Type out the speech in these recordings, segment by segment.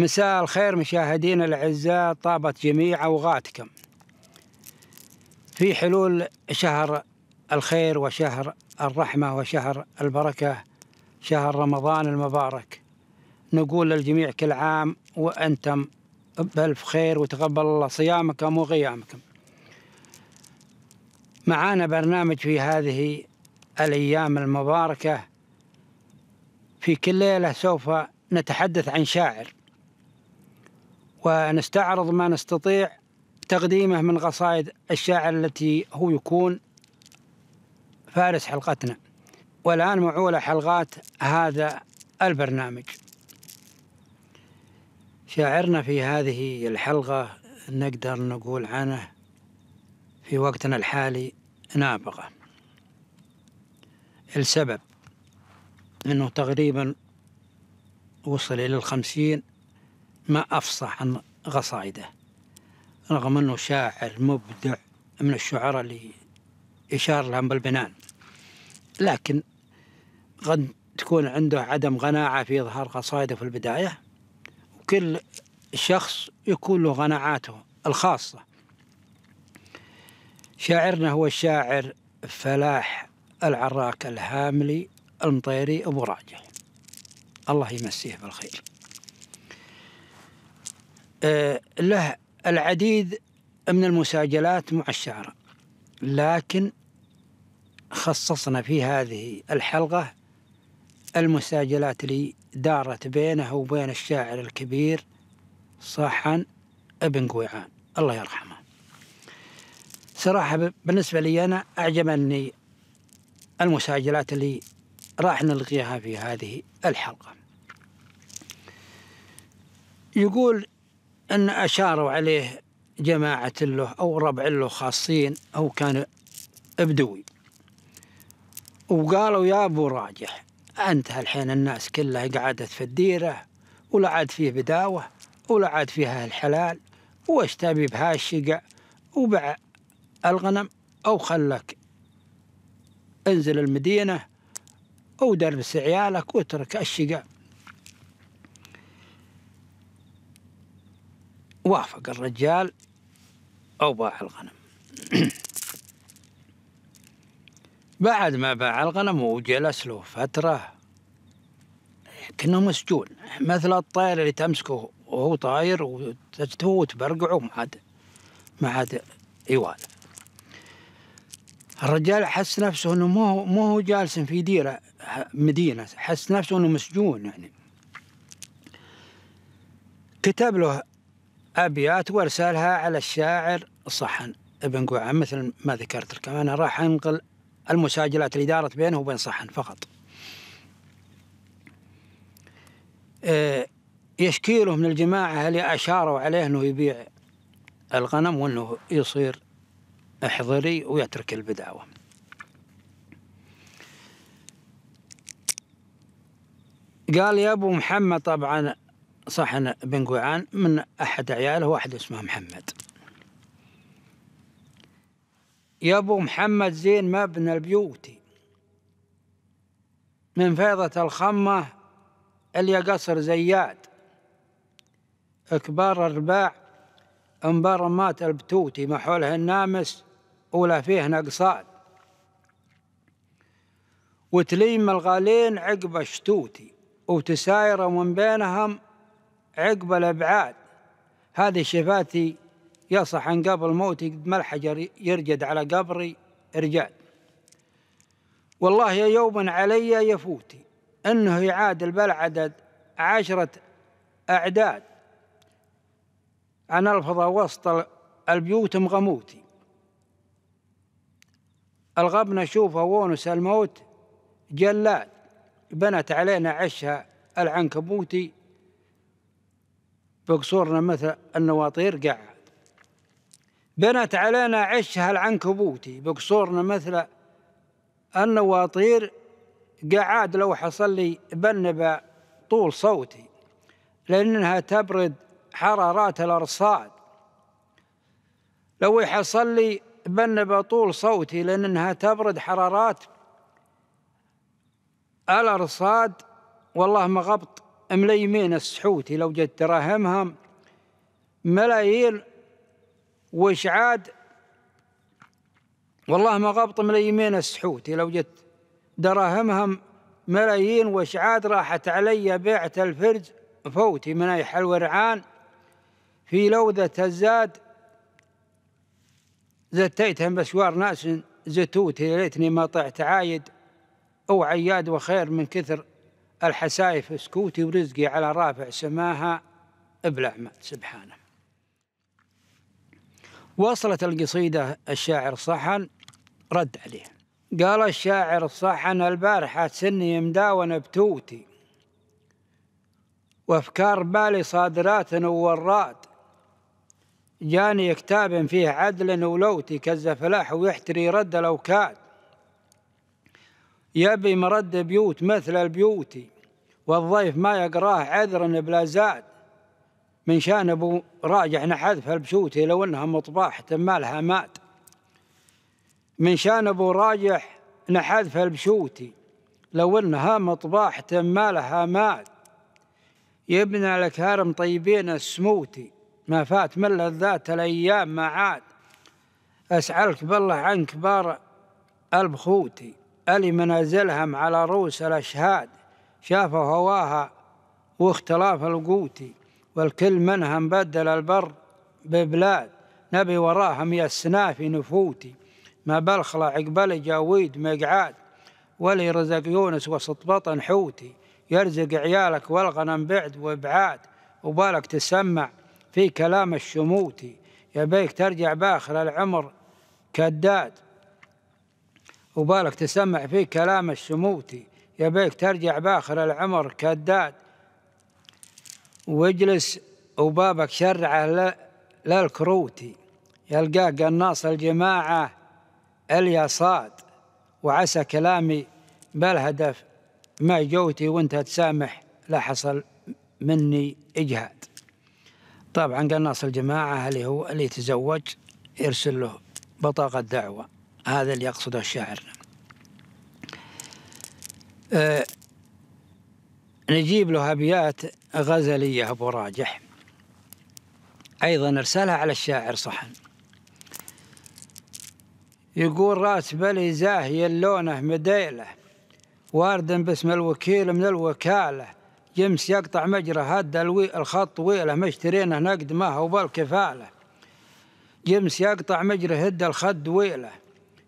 مساء الخير مشاهدينا الأعزاء طابت جميع أوقاتكم في حلول شهر الخير وشهر الرحمة وشهر البركة شهر رمضان المبارك نقول للجميع كل عام وأنتم بألف خير وتقبل الله صيامكم وقيامكم معانا برنامج في هذه الأيام المباركة في كل ليلة سوف نتحدث عن شاعر ونستعرض ما نستطيع تقديمه من قصائد الشاعر التي هو يكون فارس حلقتنا والآن معولة حلقات هذا البرنامج شاعرنا في هذه الحلقة نقدر نقول عنه في وقتنا الحالي نابغة السبب أنه تقريبا وصل إلى الخمسين ما أفصح عن غصايده رغم أنه شاعر مبدع من الشعراء اللي يشار لهم بالبنان لكن قد تكون عنده عدم قناعة في إظهار قصائده في البداية وكل شخص يكون له قناعاته الخاصة شاعرنا هو الشاعر فلاح العراك الهاملي المطيري أبو راجح الله يمسيه بالخير آه، له العديد من المساجلات مع الشعراء لكن خصصنا في هذه الحلقة المساجلات اللي دارت بينه وبين الشاعر الكبير صحن ابن قويعان الله يرحمه صراحة بالنسبة لي أنا أعجبني المساجلات اللي راح نلقيها في هذه الحلقة يقول أن أشاروا عليه جماعة له أو ربع له خاصين أو كان بدوي وقالوا يا أبو راجح أنت الحين الناس كلها قعدت في الديرة ولا عاد فيه بداوة ولا عاد فيها الحلال وش تبي بهالشقع وبع الغنم أو خلك انزل المدينة ودرس عيالك واترك الشقع وافق الرجال أو باع الغنم بعد ما باع الغنم وجلس له فترة كأنه مسجون مثل الطائر اللي تمسكه وهو طاير وتجتوه وتبرقعه ما عاد ما عاد يوال الرجال حس نفسه انه مو هو مو هو جالس في ديره مدينه حس نفسه انه مسجون يعني كتب له أبيات وارسلها على الشاعر صحن ابن قعان مثل ما ذكرت لك أنا راح أنقل المساجلات اللي دارت بينه وبين صحن فقط آه، يشكي له من الجماعة اللي أشاروا عليه أنه يبيع الغنم وأنه يصير أحضري ويترك البداوة قال يا أبو محمد طبعا صحن بن قوعان من أحد عياله واحد اسمه محمد يا أبو محمد زين مبنى البيوتي من فيضة الخمة إلى قصر زياد كبار الرباع مات البتوتي ما حوله النامس ولا فيه نقصان وتليم الغالين عقب الشتوتي وتسايرة من بينهم عقب الأبعاد هذه شفاتي يصح أن قبل موتي قد ما الحجر يرجد على قبري رجال والله يا يوما علي يفوتي أنه يعادل بالعدد عشرة أعداد أنا ألفظ وسط البيوت مغموتي الغبن شوف وونس الموت جلاد بنت علينا عشها العنكبوتي بقصورنا مثل النواطير قاع بنت علينا عشها العنكبوتي بقصورنا مثل النواطير قعاد لو حصل لي بنب طول صوتي لأنها تبرد حرارات الأرصاد لو حصل لي بنب طول صوتي لأنها تبرد حرارات الأرصاد والله ما غبط مليمين السحوتي لو جت تراهمها ملايين وشعاد والله ما غبط مليمين السحوتي لو جت دراهمها ملايين وشعاد راحت علي بعت الفرج فوتي من أي في لوذة الزاد زتيتهم بسوار ناس زتوتي ليتني ما طعت عايد أو عياد وخير من كثر الحسائف سكوتي ورزقي على رافع سماها مات سبحانه وصلت القصيدة الشاعر صحن رد عليه قال الشاعر صحن البارحة سني مداون بتوتي وافكار بالي صادرات نورات جاني كتاب فيه عدل ولوتي كالزفلاح ويحتري رد الاوكاد يبي مرد بيوت مثل البيوت والضيف ما يقراه عذر بلا زاد من شان ابو راجع نحذف البشوتي لو انها مطباح تمالها مات من شان ابو راجح نحذف البشوتي لو انها مطباح تمالها لها مات يبنى الكارم طيبين السموتي ما فات من لذات الايام ما عاد اسالك بالله عن كبار البخوتي ألي منازلهم على رؤوس الأشهاد شافوا هواها واختلاف القوتي والكل منهم بدل البر ببلاد نبي وراهم يا السنافي نفوتي ما بلخلة عقبال جاويد مقعاد ولي رزق يونس وسط بطن حوتي يرزق عيالك والغنم بعد وابعاد وبالك تسمع في كلام الشموتي يبيك ترجع باخر العمر كداد وبالك تسمع فيه كلام الشموتي يبيك ترجع باخر العمر كداد واجلس وبابك شرعه للكروتي يلقاه قناص الجماعة اليصاد وعسى كلامي بالهدف ما جوتي وانت تسامح لا حصل مني إجهاد طبعا قناص الجماعة اللي هو اللي تزوج يرسل له بطاقة دعوة هذا اللي يقصده الشاعر أه نجيب له أبيات غزلية أبو راجح أيضا أرسلها على الشاعر صحن يقول راس بلي زاهي اللونه مديله وارد باسم الوكيل من الوكالة يمس يقطع مجرى هدى الخط طويلة مشترينه نقد ما هو بالكفالة يمس يقطع مجرى هدى الخد ويله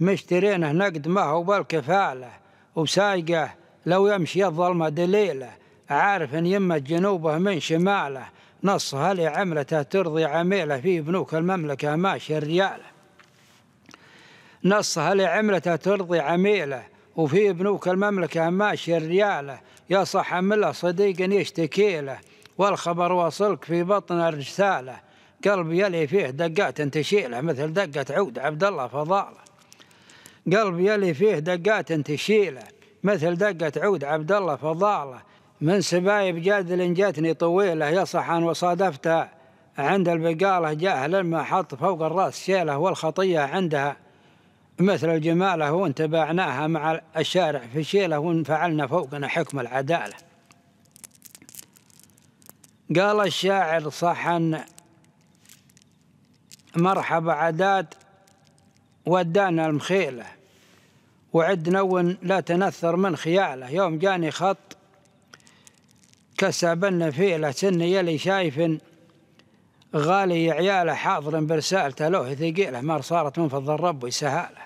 مشترينه نقد ما هو بالكفالة وسايقه لو يمشي الظلمة دليله عارف ان يمه جنوبه من شماله نصها عملته ترضي عميله في بنوك المملكة ماشي الرياله نصها عملته ترضي عميله وفي بنوك المملكة ماشي الرياله صح عمله صديق يشتكي له والخبر واصلك في بطن الرسالة قلبي يلي فيه دقات تشيله مثل دقة عود عبد الله فضاله قلب يلي فيه دقات تشيله مثل دقة عود عبد الله فضالة من سبايب جادل جتني طويلة صحن وصادفتها عند البقالة جاه لما حط فوق الرأس شيله والخطية عندها مثل الجمالة وانت تبعناها مع الشارع في شيله وانفعلنا فوقنا حكم العدالة قال الشاعر صحن مرحبا عداد ودانا المخيلة وعد نون لا تنثر من خياله يوم جاني خط كسبن فيلة سني يلي شايف غالي عياله حاضر برسالته له ثقيلة ما صارت من فضل الرب وسهاله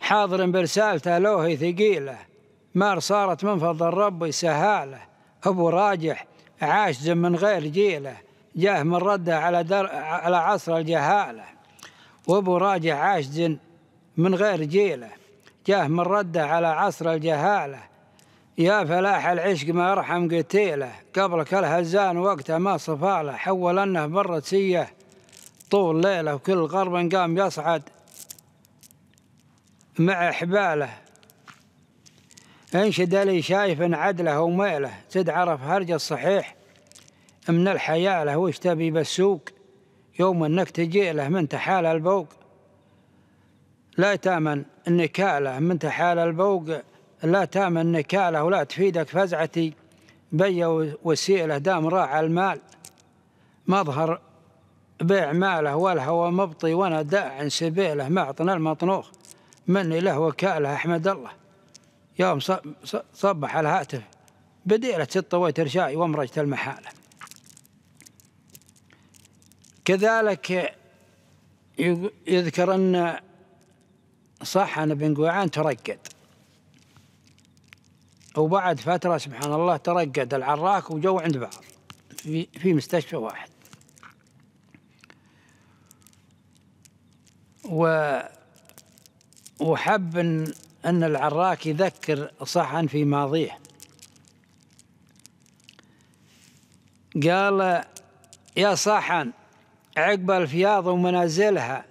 حاضر برسالته له ثقيلة ما صارت من فضل الرب سهالة أبو راجح عاش من غير جيله جاه من رده على, در على عصر الجهاله وابو راجع عاشد من غير جيله جاه من رده على عصر الجهاله يا فلاح العشق ما يرحم قتيله قبلك الهزان وقته ما صفاله حول انه مرت سيه طول ليله وكل غرب قام يصعد مع حباله انشد لي شايف عدله وميله زد عرف هرج الصحيح من الحياله وش تبي بالسوق يوم أنك تجي له من تحال البوق لا تأمن النكالة من تحال البوق لا تأمن النكالة ولا تفيدك فزعتي بي وسيلة دام راع المال مظهر بيع ماله والهوى مبطي وانا داع سبيله معطنا المطنوخ مني له وكاله احمد الله يوم صبح الهاتف بديلة ستة وتر شاي المحالة كذلك يذكر أن صحن بن جوعان ترقد وبعد فترة سبحان الله ترقد العراك وجو عند بعض في, في مستشفى واحد و وحب أن, أن العراك يذكر صحن في ماضيه قال يا صحن عقب الفياض ومنازلها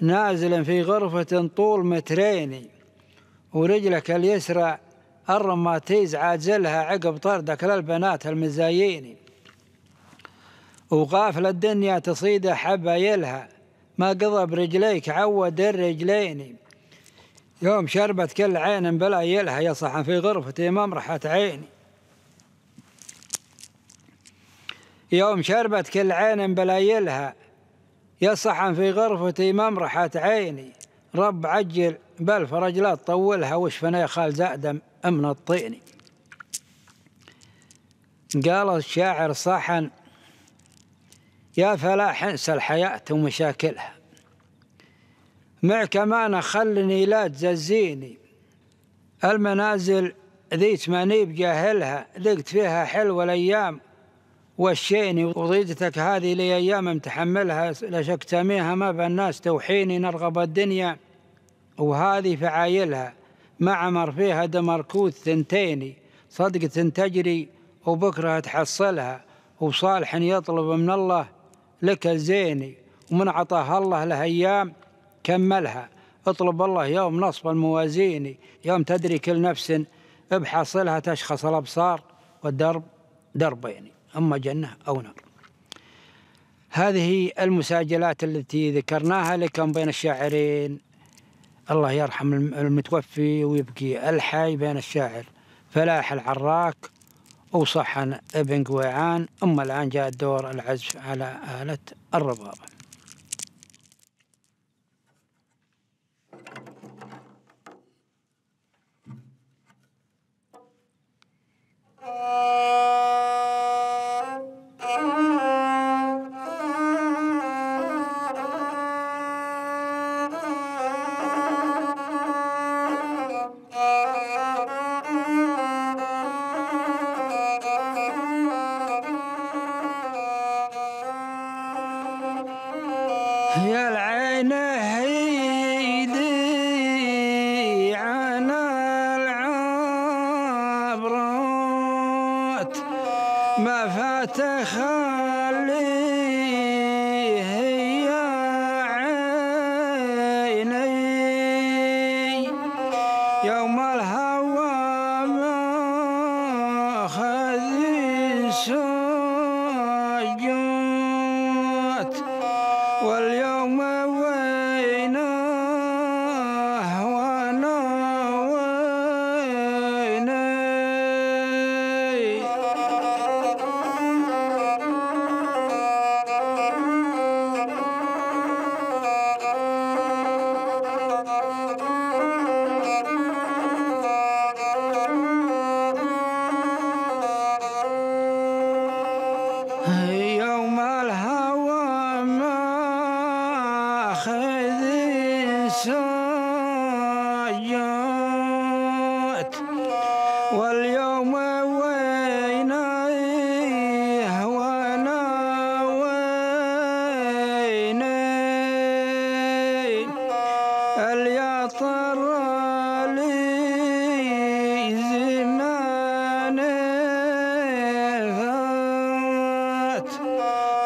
نازلا في غرفة طول مترين ورجلك اليسرى الرماتيز عاجلها عقب طردك للبنات المزايين وغافل الدنيا تصيد حبايلها ما قضى برجليك عود الرجلين يوم شربت كل عين بلايلها يصحن في غرفتي ممرحة عيني يوم شربت كل عين بلايلها يا صحن في غرفتي ممرحة عيني رب عجل بل فرج لا تطولها وش خال زأدم من الطيني قال الشاعر صحن يا فلاح انسى الحياة ومشاكلها معك ما خلني لا تززيني المنازل ذي تماني بجاهلها ذقت فيها حلوة الأيام وشيني وضيدتك هذه لي أيام متحملها لشك تاميها ما بالناس توحيني نرغب الدنيا وهذه فعايلها ما عمر فيها دمركوت ثنتيني صدق تنتجري وبكرة تحصلها وصالح يطلب من الله لك الزيني ومن عطاها الله له أيام كملها اطلب الله يوم نصب الموازيني يوم تدري كل نفس بحصلها تشخص الأبصار والدرب دربيني أما جنة أو نار هذه المساجلات التي ذكرناها لكم بين الشاعرين الله يرحم المتوفي ويبكي الحي بين الشاعر فلاح العراك وصحن ابن قويعان أما الآن جاء الدور العزف على آلة الربابة يا العين هيدي على العبرات ما فات خليه يا عيني يوم ما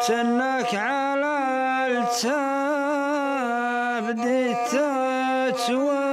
سنك على التاب ديت تسوي